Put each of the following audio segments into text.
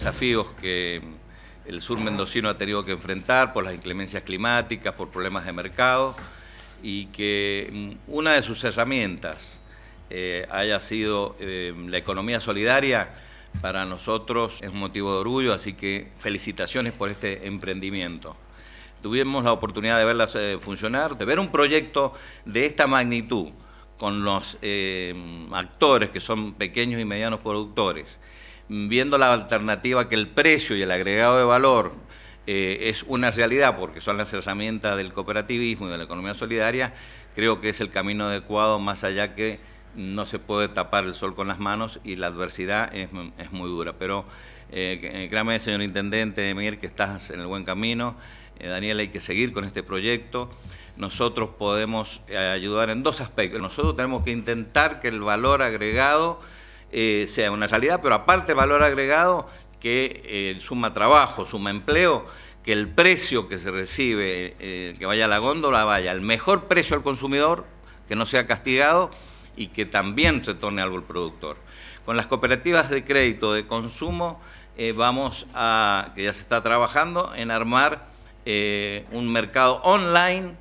desafíos que el sur mendocino ha tenido que enfrentar por las inclemencias climáticas, por problemas de mercado, y que mm, una de sus herramientas eh, haya sido em, la economía solidaria, para nosotros es un motivo de orgullo, así que felicitaciones por este emprendimiento. Tuvimos la oportunidad de verlas eh, funcionar, de ver un proyecto de esta magnitud con los em, actores que son pequeños y medianos productores viendo la alternativa que el precio y el agregado de valor eh, es una realidad, porque son las herramientas del cooperativismo y de la economía solidaria, creo que es el camino adecuado, más allá que no se puede tapar el sol con las manos y la adversidad es, muy dura. Pero eh, eh, créame, señor Intendente, Emir, que estás en el buen camino. Daniel, hay que seguir con este proyecto. Nosotros podemos ayudar en dos aspectos. Nosotros tenemos que intentar que el valor agregado eh, sea una realidad, pero aparte valor agregado que eh, suma trabajo, suma empleo, que el precio que se recibe, eh, que vaya a la góndola, vaya al mejor precio al consumidor, que no sea castigado y que también retorne algo el productor. Con las cooperativas de crédito de consumo vamos a, que ya se está trabajando, en armar un mercado online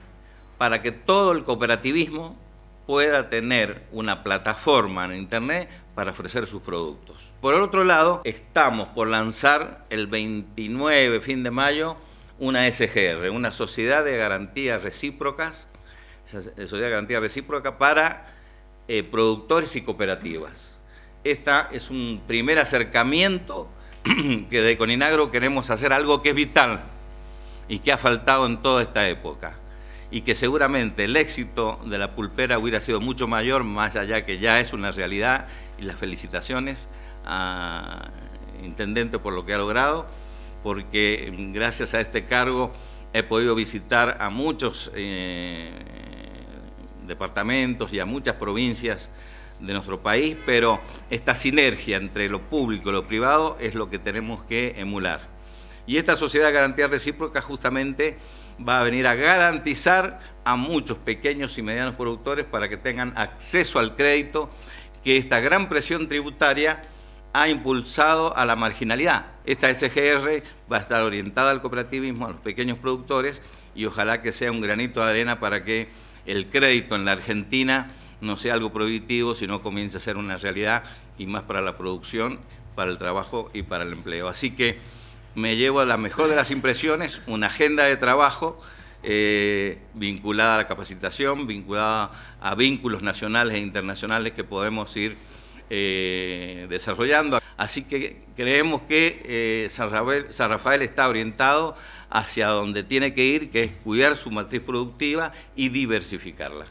para que todo el cooperativismo pueda tener una plataforma en Internet para ofrecer sus productos. Por el otro lado, estamos por lanzar el 29, fin de mayo, una SGR, una Sociedad de Garantías Recíprocas, Sociedad de Garantía Recíproca para eh, productores y cooperativas. Esta es un primer acercamiento que de Coninagro queremos hacer algo que es vital y que ha faltado en toda esta época y que seguramente el éxito de la pulpera hubiera sido mucho mayor, más allá que ya es una realidad y las felicitaciones a Intendente por lo que ha logrado, porque gracias a este cargo he podido visitar a muchos eh, departamentos y a muchas provincias de nuestro país, pero esta sinergia entre lo público y lo privado es lo que tenemos que emular. Y esta sociedad de garantía recíproca justamente va a venir a garantizar a muchos pequeños y medianos productores para que tengan acceso al crédito que esta gran presión tributaria ha impulsado a la marginalidad. Esta SGR va a estar orientada al cooperativismo, a los pequeños productores y ojalá que sea un granito de arena para que el crédito en la Argentina no sea algo prohibitivo, sino comience a ser una realidad y más para la producción, para el trabajo y para el empleo. Así que me llevo a la mejor de las impresiones, una agenda de trabajo eh, vinculada a la capacitación, vinculada a vínculos nacionales e internacionales que podemos ir eh, desarrollando. Así que creemos que eh, San, Rafael, está orientado hacia donde tiene que ir, que es cuidar su matriz productiva y diversificarla.